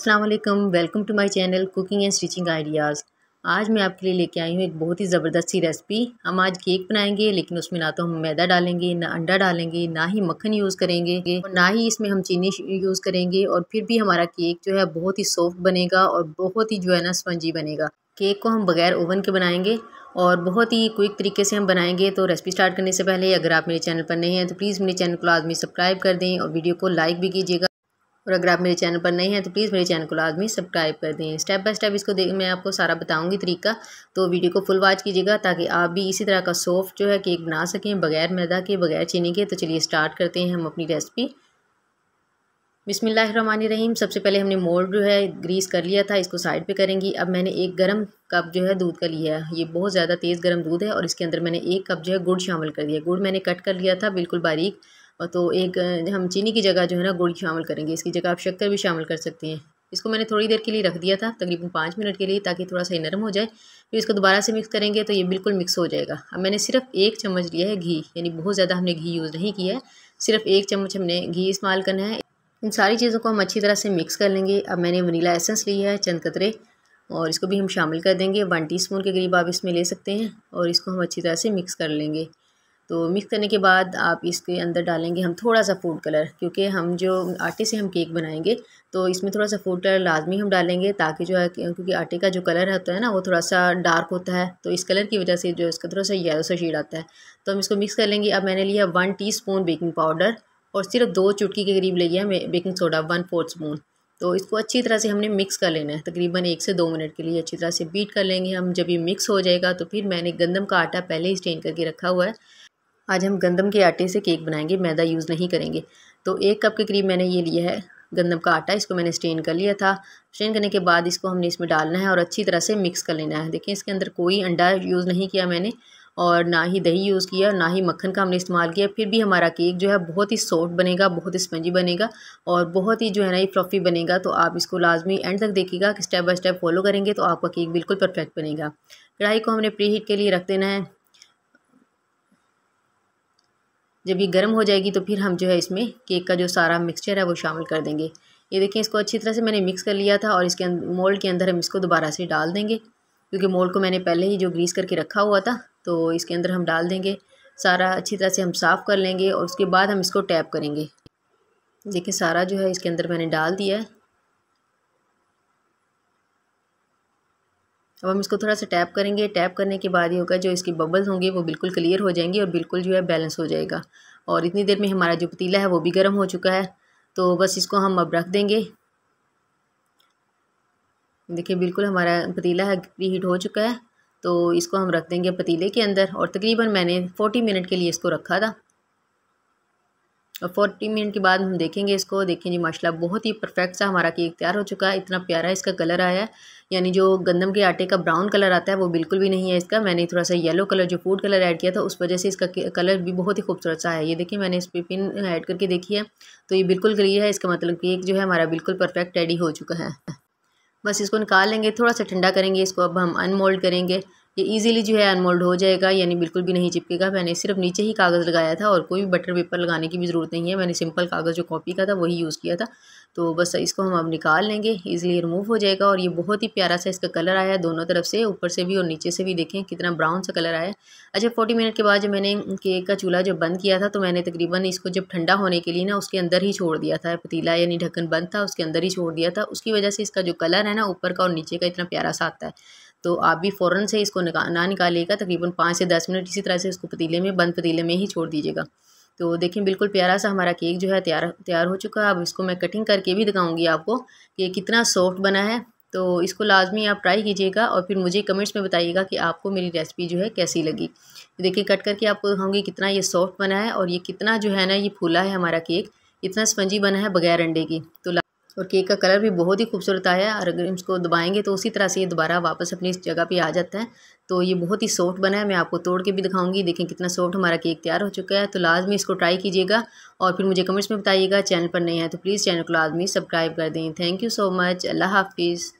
अस्सलाम वालेकुम welcome to my channel cooking and stitching ideas आज मैं आपके लिए लेके आई हूँ एक बहुत ही ज़बरदस्त सी रेसिपी हम आज केक बनाएंगे लेकिन उसमें ना तो हम मैदा डालेंगे ना अंडा डालेंगे ना ही मक्खन यूज़ करेंगे और ना ही इसमें हम चीनी यूज़ करेंगे और फिर भी हमारा केक जो है बहुत ही सॉफ्ट बनेगा और बहुत ही जो है ना स्पंजी बनेगा केक को हम बगैर ओवन के बनाएंगे और बहुत ही क्विक तरीके से हम बनाएंगे तो रेसिपी स्टार्ट करने से पहले अगर आप मेरे चैनल पर नहीं हैं तो प्लीज़ मेरे चैनल को आदमी सब्सक्राइब कर दें और वीडियो को लाइक भी कीजिएगा और अगर आप मेरे चैनल पर नहीं हैं तो प्लीज़ मेरे चैनल को लाजमी सब्सक्राइब कर दें स्टेप बाय स्टेप इसको देख मैं आपको सारा बताऊंगी तरीका तो वीडियो को फुल वॉच कीजिएगा ताकि आप भी इसी तरह का सॉफ्ट जो है केक बना सकें बगैर मैदा के बगैर चीनी के तो चलिए स्टार्ट करते हैं हम अपनी रेसिपी रहीम सबसे पहले हमने मोल्ड जो है ग्रीस कर लिया था इसको साइड पे करेंगी अब मैंने एक गरम कप जो है दूध का लिया है ये बहुत ज़्यादा तेज़ गरम दूध है और इसके अंदर मैंने एक कप जो है गुड़ शामिल कर दिया गुड़ मैंने कट कर लिया था बिल्कुल बारीक और तो एक हम चीनी की जगह जो है ना गुड़ शामिल करेंगे इसकी जगह आप शक्कर भी शामिल कर सकते हैं इसको मैंने थोड़ी देर के लिए रख दिया था तकरीबन पाँच मिनट के लिए ताकि थोड़ा सा नरम हो जाए फिर इसको दोबारा से मिक्स करेंगे तो ये बिल्कुल मिक्स हो जाएगा अब मैंने सिर्फ एक चम्मच लिया है घी यानी बहुत ज़्यादा हमने घी यूज़ नहीं किया है सिर्फ एक चम्मच हमने घी इस्तेमाल करना है इन सारी चीज़ों को हम अच्छी तरह से मिक्स कर लेंगे अब मैंने वनीला एसेंस लिया है चंद कतरे और इसको भी हम शामिल कर देंगे वन टीस्पून के करीब आप इसमें ले सकते हैं और इसको हम अच्छी तरह से मिक्स कर लेंगे तो मिक्स करने के बाद आप इसके अंदर डालेंगे हम थोड़ा सा फूड कलर क्योंकि हम जो आटे से हम केक बनाएंगे तो इसमें थोड़ा सा फूड कलर लाजमी हम डालेंगे ताकि जो है क्योंकि आटे का जो कलर होता है ना वो थोड़ा सा डार्क होता है तो इस कलर की वजह से जो इसका थोड़ा सा येलो सा शेड आता है तो हम इसको मिक्स कर लेंगे अब मैंने लिया वन टी बेकिंग पाउडर और सिर्फ दो चुटकी के करीब लिया है baking soda one fourth spoon तो इसको अच्छी तरह से हमने मिक्स कर लेना है तकरीबन एक से दो मिनट के लिए अच्छी तरह से बीट कर लेंगे हम जब ये मिक्स हो जाएगा तो फिर मैंने गंदम का आटा पहले ही स्टेन करके रखा हुआ है आज हम गंदम के आटे से केक बनाएंगे मैदा यूज़ नहीं करेंगे तो एक कप के करीब मैंने ये लिया है गंदम का आटा इसको मैंने स्टेन कर लिया था स्टेन करने के बाद इसको हमने इसमें डालना है और अच्छी तरह से मिक्स कर लेना है देखिए इसके अंदर कोई अंडा यूज़ नहीं किया मैंने और ना ही दही यूज़ किया ना ही मक्खन का हमने इस्तेमाल किया फिर भी हमारा केक जो है बहुत ही सॉफ्ट बनेगा बहुत स्पंजी बनेगा और बहुत ही जो है ना ये फ्लफ़ी बनेगा तो आप इसको लाजमी एंड तक देखिएगा कि स्टेप बाय स्टेप फॉलो करेंगे तो आपका केक बिल्कुल परफेक्ट बनेगा कढ़ाई को हमने प्री हीट के लिए रख देना है जब ये गर्म हो जाएगी तो फिर हम जो है इसमें केक का जो सारा मिक्सचर है वो शामिल कर देंगे ये देखें इसको अच्छी तरह से मैंने मिक्स कर लिया था और इसके मोल्ड के अंदर हम इसको दोबारा से डाल देंगे क्योंकि मोल्ड को मैंने पहले ही जो ग्रीस करके रखा हुआ था तो इसके अंदर हम डाल देंगे सारा अच्छी तरह से हम साफ़ कर लेंगे और उसके बाद हम इसको टैप करेंगे देखिए सारा जो है इसके अंदर मैंने डाल दिया है अब हम इसको थोड़ा सा टैप करेंगे टैप करने के बाद ये होगा जो इसकी बबल्स होंगे वो बिल्कुल क्लियर हो जाएंगी और बिल्कुल जो है बैलेंस हो जाएगा और इतनी देर में हमारा जो पतीला है वो भी गर्म हो चुका है तो बस इसको हम अब रख देंगे देखिए बिल्कुल हमारा पतीला है प्री हीट हो चुका है तो इसको हम रख देंगे पतीले के अंदर और तकरीबन मैंने फ़ोर्टी मिनट के लिए इसको रखा था और फोर्टी मिनट के बाद हम देखेंगे इसको देखें जी माशाला बहुत ही परफेक्ट सा हमारा केक तैयार हो चुका है इतना प्यारा इसका कलर आया है यानी जो गंदम के आटे का ब्राउन कलर आता है वो बिल्कुल भी नहीं है इसका मैंने थोड़ा सा येलो कलर जो फूड कलर ऐड किया था उस वजह से इसका कलर भी बहुत ही खूबसूरत सा है ये देखिए मैंने इस पर पिन ऐड करके देखी है तो ये बिल्कुल क्लियर है इसका मतलब केक जो है हमारा बिल्कुल परफेक्ट रेडी हो चुका है बस इसको निकाल लेंगे थोड़ा सा ठंडा करेंगे इसको अब हम अनमोल्ड करेंगे ये इजीली जो है अनमोल्ड हो जाएगा यानी बिल्कुल भी नहीं चिपकेगा मैंने सिर्फ नीचे ही कागज़ लगाया था और कोई भी बटर पेपर लगाने की भी ज़रूरत नहीं है मैंने सिंपल कागज़ जो कॉपी का था वही यूज़ किया था तो बस इसको हम अब निकाल लेंगे ईजिली रिमूव हो जाएगा और ये बहुत ही प्यारा सा इसका कलर आया है दोनों तरफ से ऊपर से भी और नीचे से भी देखें कितना ब्राउन सा कलर आया है अच्छा फोर्टी मिनट के बाद जब मैंने केक का चूल्हा जब बंद किया था तो मैंने तकरीबन इसको जब ठंडा होने के लिए ना उसके अंदर ही छोड़ दिया था पतीला यानी ढक्कन बंद था उसके अंदर ही छोड़ दिया था उसकी वजह से इसका जो कलर है ना ऊपर का और नीचे का इतना प्यारा सा आता है तो आप भी फ़ौरन से इसको निका ना निकालिएगा तकरीबन पाँच से दस मिनट इसी तरह से इसको पतीले में बंद पतीले में ही छोड़ दीजिएगा तो देखिए बिल्कुल प्यारा सा हमारा केक जो है तैयार तैयार हो चुका है अब इसको मैं कटिंग करके भी दिखाऊंगी आपको कि कितना सॉफ्ट बना है तो इसको लाजमी आप ट्राई कीजिएगा और फिर मुझे कमेंट्स में बताइएगा कि आपको मेरी रेसिपी जो है कैसी लगी तो देखिए कट करके आपको दिखाऊंगी कितना ये सॉफ्ट बना है और ये कितना जो है ना ये फूला है हमारा केक इतना स्पंजी बना है बगैर अंडे की तो और केक का कलर भी बहुत ही खूबसूरत आया और अगर इसको दबाएंगे तो उसी तरह से ये दोबारा वापस अपनी इस जगह पे आ जाता है तो ये बहुत ही सॉफ्ट बना है मैं आपको तोड़ के भी दिखाऊंगी देखें कितना सॉफ्ट हमारा केक तैयार हो चुका है तो लाजमी इसको ट्राई कीजिएगा और फिर मुझे कमेंट्स में बताइएगा चैनल पर नहीं है तो प्लीज़ चैनल को लाजमी सब्सक्राइब कर दें थैंक यू सो मच अल्लाह हाफिज़